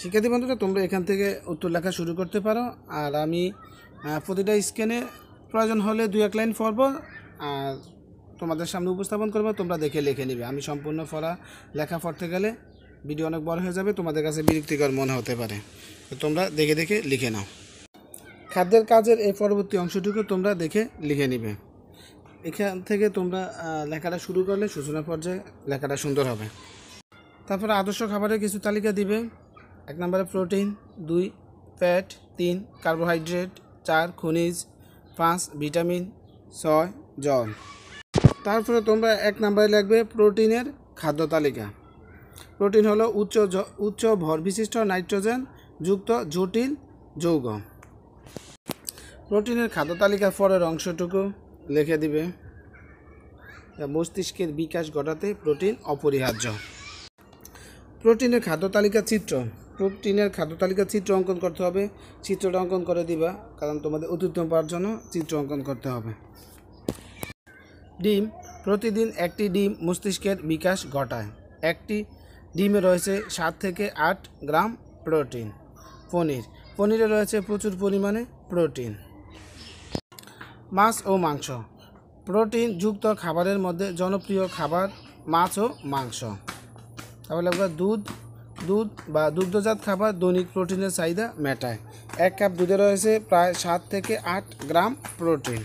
শিক্ষার্থী বন্ধুরা তোমরা এখান থেকে উত্তর লেখা শুরু করতে পারো আর আমি প্রতিটা স্ক্যানে প্রয়োজন হলে দুই এক লাইন পড়ব আর তোমাদের সামনে উপস্থাপন করবো তোমরা দেখে লিখে নিবে আমি সম্পূর্ণ পড়া লেখা পড়তে গেলে ভিডিও অনেক বড় হয়ে যাবে তোমাদের কাছে বিরক্তিকর মনে হতে পারে তোমরা দেখে দেখে লিখে নাও খাদ্যের কাজের এই পরবর্তী অংশটুকু তোমরা দেখে লিখে নিবে এখান থেকে তোমরা লেখাটা শুরু করলে সূচনা পর্যায়ে লেখাটা সুন্দর হবে তারপরে আদর্শ খাবারের কিছু তালিকা দিবে এক নম্বরে প্রোটিন দুই ফ্যাট তিন কার্বোহাইড্রেট চার খনিজ পাঁচ ভিটামিন ছয় জল তারপরে তোমরা এক নম্বরে লিখবে প্রোটিনের খাদ্য তালিকা প্রোটিন হলো উচ্চ উচ্চ ভরবিশিষ্ট নাইট্রোজেন যুক্ত জটিল যৌগ প্রোটিনের খাদ্য তালিকার ফরের অংশটুকু লিখে দিবে মস্তিষ্কের বিকাশ ঘটাতে প্রোটিন অপরিহার্য প্রোটিনের খাদ্য তালিকা চিত্র প্রোটিনের খাদ্য তালিকা চিত্র অঙ্কন করতে হবে চিত্রটা অঙ্কন করে দিবা কারণ তোমাদের অতিরিক্ত পাওয়ার জন্য চিত্র অঙ্কন করতে হবে ডিম প্রতিদিন একটি ডিম মস্তিষ্কের বিকাশ ঘটায় একটি ডিমে রয়েছে সাত থেকে আট গ্রাম প্রোটিন পনির পনিরে রয়েছে প্রচুর পরিমাণে প্রোটিন মাছ ও মাংস প্রোটিন যুক্ত খাবারের মধ্যে জনপ্রিয় খাবার মাছ ও মাংস তাহলে দুধ দুধ বা দুগ্ধজাত খাবার দৈনিক প্রোটিনের চাহিদা মেটায় এক কাপ দুধে রয়েছে প্রায় সাত থেকে আট গ্রাম প্রোটিন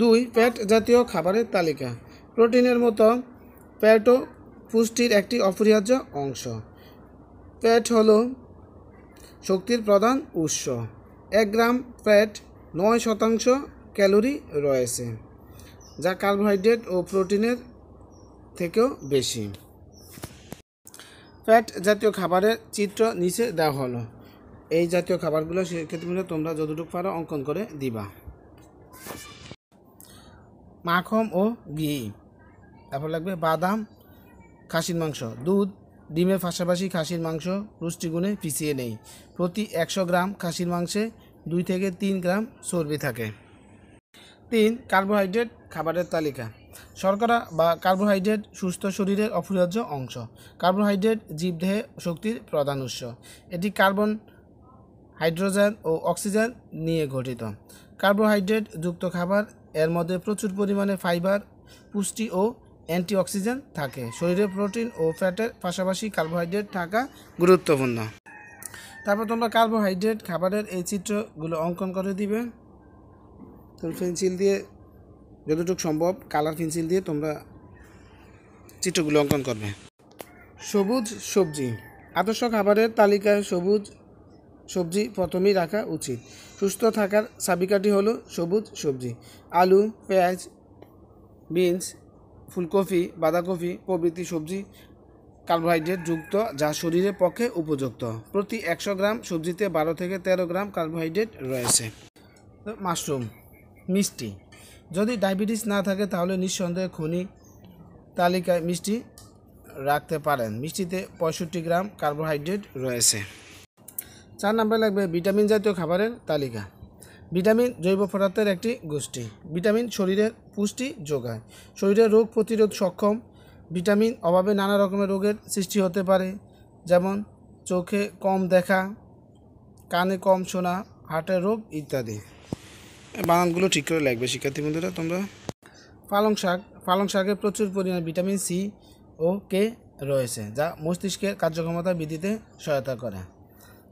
দুই প্যাট জাতীয় খাবারের তালিকা প্রোটিনের মতো প্যাটও পুষ্টির একটি অপরিহার্য অংশ প্যাট হল শক্তির প্রধান উৎস এক গ্রাম প্যাট নয় শতাংশ ক্যালোরি রয়েছে যা কার্বোহাইড্রেট ও প্রোটিনের থেকেও বেশি ফ্যাট জাতীয় খাবারের চিত্র নিচে দেওয়া হলো এই জাতীয় খাবারগুলো সেক্ষেত্রে তোমরা যতটুকু পারো অঙ্কন করে দিবা মাখম ও ঘি তারপর লাগবে বাদাম খাসির মাংস দুধ ডিমের পাশাপাশি খাসির মাংস পুষ্টিগুণে পিছিয়ে নেই প্রতি একশো গ্রাম খাসির মাংসে দুই থেকে তিন গ্রাম চর্বি থাকে তিন কার্বোহাইড্রেট খাবারের তালিকা শর্করা বা কার্বোহাইড্রেট সুস্থ শরীরের অপরিহার্য অংশ কার্বোহাইড্রেট জীবদেহে শক্তির প্রধান উৎস এটি কার্বন হাইড্রোজেন ও অক্সিজেন নিয়ে গঠিত কার্বোহাইড্রেট যুক্ত খাবার এর মধ্যে প্রচুর পরিমাণে ফাইবার পুষ্টি ও অক্সিজেন থাকে শরীরে প্রোটিন ও ফ্যাটের পাশাপাশি কার্বোহাইড্রেট থাকা গুরুত্বপূর্ণ তারপর তোমরা কার্বোহাইড্রেট খাবারের এই চিত্রগুলো অঙ্কন করে দিবে তুমি পেন্সিল দিয়ে যতটুকু সম্ভব কালার পেন্সিল দিয়ে তোমরা চিত্রগুলো অঙ্কন করবে সবুজ সবজি আদর্শ খাবারের তালিকায় সবুজ সবজি প্রথমেই রাখা উচিত সুস্থ থাকার চাবিকাঠি হলো সবুজ সবজি আলু পেঁয়াজ বিনস ফুলকপি বাঁধাকপি প্রভৃতি সবজি কার্বোহাইড্রেট যুক্ত যা শরীরের পক্ষে উপযুক্ত প্রতি একশো গ্রাম সবজিতে বারো থেকে তেরো গ্রাম কার্বোহাইড্রেট রয়েছে মাশরুম মিষ্টি যদি ডায়াবেটিস না থাকে তাহলে নিঃসন্দেহে খনি তালিকায় মিষ্টি রাখতে পারেন মিষ্টিতে পঁয়ষট্টি গ্রাম কার্বোহাইড্রেট রয়েছে চার নাম্বার লাগবে ভিটামিন জাতীয় খাবারের তালিকা ভিটামিন জৈব পদার্থের একটি গোষ্ঠী ভিটামিন শরীরের পুষ্টি যোগায় শরীরের রোগ প্রতিরোধ সক্ষম ভিটামিন অভাবে নানা রকমের রোগের সৃষ্টি হতে পারে যেমন চোখে কম দেখা কানে কম শোনা হার্টের রোগ ইত্যাদি বানানগুলো ঠিক করে লাগবে শিক্ষার্থী বন্ধুরা তোমরা পালং শাক পালং শাকে প্রচুর পরিমাণে ভিটামিন সি ও কে রয়েছে যা মস্তিষ্কের কার্যক্ষমতা বৃদ্ধিতে সহায়তা করে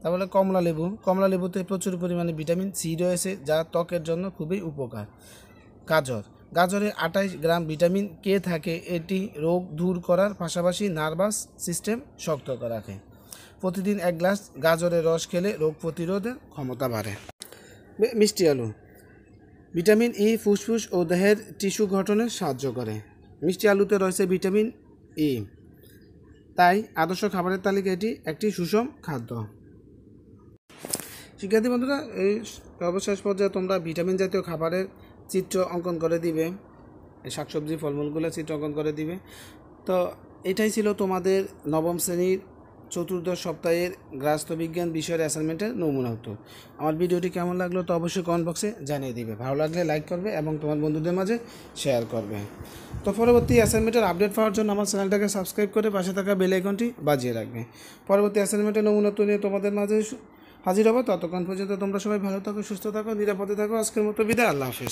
তারপরে কমলা লেবু কমলা লেবুতে প্রচুর পরিমাণে ভিটামিন সি রয়েছে যা ত্বকের জন্য খুবই উপকার গাজর গাজরে আঠাইশ গ্রাম ভিটামিন কে থাকে এটি রোগ দূর করার পাশাপাশি নার্ভাস সিস্টেম শক্ত রাখে প্রতিদিন এক গ্লাস গাজরের রস খেলে রোগ প্রতিরোধের ক্ষমতা বাড়ে মিষ্টি আলু ভিটামিন ই ফুসফুস ও দেহের টিস্যু গঠনে সাহায্য করে মিষ্টি আলুতে রয়েছে ভিটামিন ই তাই আদর্শ খাবারের তালিকা এটি একটি সুষম খাদ্য শিক্ষার্থী বন্ধুরা এই সর্বশেষ পর্যায়ে তোমরা ভিটামিন জাতীয় খাবারের চিত্র অঙ্কন করে দিবে শাকসবজি ফলমূলগুলো চিত্র অঙ্কন করে দিবে তো এটাই ছিল তোমাদের নবম শ্রেণীর চতুর্দশ সপ্তাহের বিজ্ঞান বিষয়ের অ্যাসাইনমেন্টের নমুনা হতো আমার ভিডিওটি কেমন লাগলো তো অবশ্যই কমেন্ট বক্সে জানিয়ে দিবে ভালো লাগলে লাইক করবে এবং তোমার বন্ধুদের মাঝে শেয়ার করবে তো পরবর্তী অ্যাসাইনমেন্টের আপডেট পাওয়ার জন্য আমার চ্যানেলটাকে সাবস্ক্রাইব করে পাশে থাকা বেল আইকনটি বাজিয়ে রাখবে পরবর্তী অ্যাসাইনমেন্টের নমুনা তো নিয়ে তোমাদের মাঝে হাজির হবো ততক্ষণ পর্যন্ত তোমরা সবাই ভালো থাকো সুস্থ থাকো নিরাপদে থাকো আজকের মতো বিদায় আল্লাহ হাফিজ